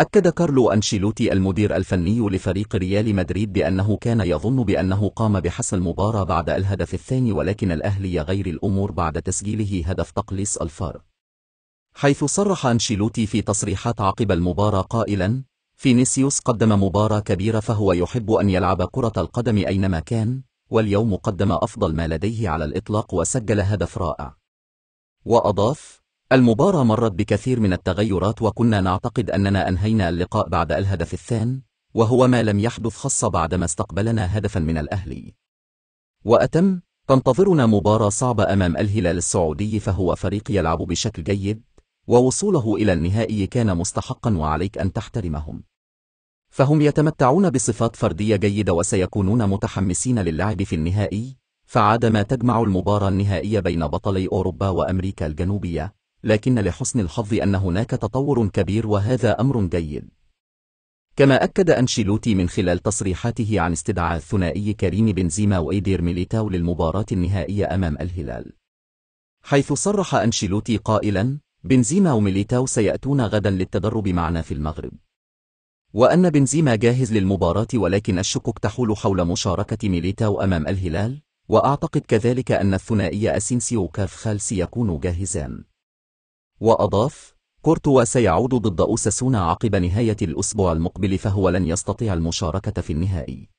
أكد كارلو أنشيلوتي المدير الفني لفريق ريال مدريد بأنه كان يظن بأنه قام بحسم المباراة بعد الهدف الثاني ولكن الأهلي غير الأمور بعد تسجيله هدف تقليص الفار حيث صرح أنشيلوتي في تصريحات عقب المباراة قائلا فينيسيوس قدم مباراة كبيرة فهو يحب أن يلعب كرة القدم أينما كان واليوم قدم أفضل ما لديه على الإطلاق وسجل هدف رائع وأضاف المباراة مرت بكثير من التغيرات وكنا نعتقد أننا أنهينا اللقاء بعد الهدف الثاني وهو ما لم يحدث خاصة بعدما استقبلنا هدفا من الأهلي وأتم تنتظرنا مباراة صعبة أمام الهلال السعودي فهو فريق يلعب بشكل جيد ووصوله إلى النهائي كان مستحقا وعليك أن تحترمهم فهم يتمتعون بصفات فردية جيدة وسيكونون متحمسين للعب في النهائي فعاد ما تجمع المباراة النهائية بين بطلي أوروبا وأمريكا الجنوبية لكن لحسن الحظ أن هناك تطور كبير وهذا أمر جيد كما أكد أنشيلوتي من خلال تصريحاته عن استدعاء الثنائي كريم بنزيما وإيدير ميليتاو للمباراة النهائية أمام الهلال حيث صرح أنشيلوتي قائلا بنزيما وميليتاو سيأتون غدا للتدرب معنا في المغرب وأن بنزيما جاهز للمباراة ولكن الشكوك تحول حول مشاركة ميليتاو أمام الهلال وأعتقد كذلك أن الثنائي أسينسيو كافخال سيكون جاهزان وأضاف كورتوا سيعود ضد أوساسونا عقب نهاية الأسبوع المقبل فهو لن يستطيع المشاركة في النهائي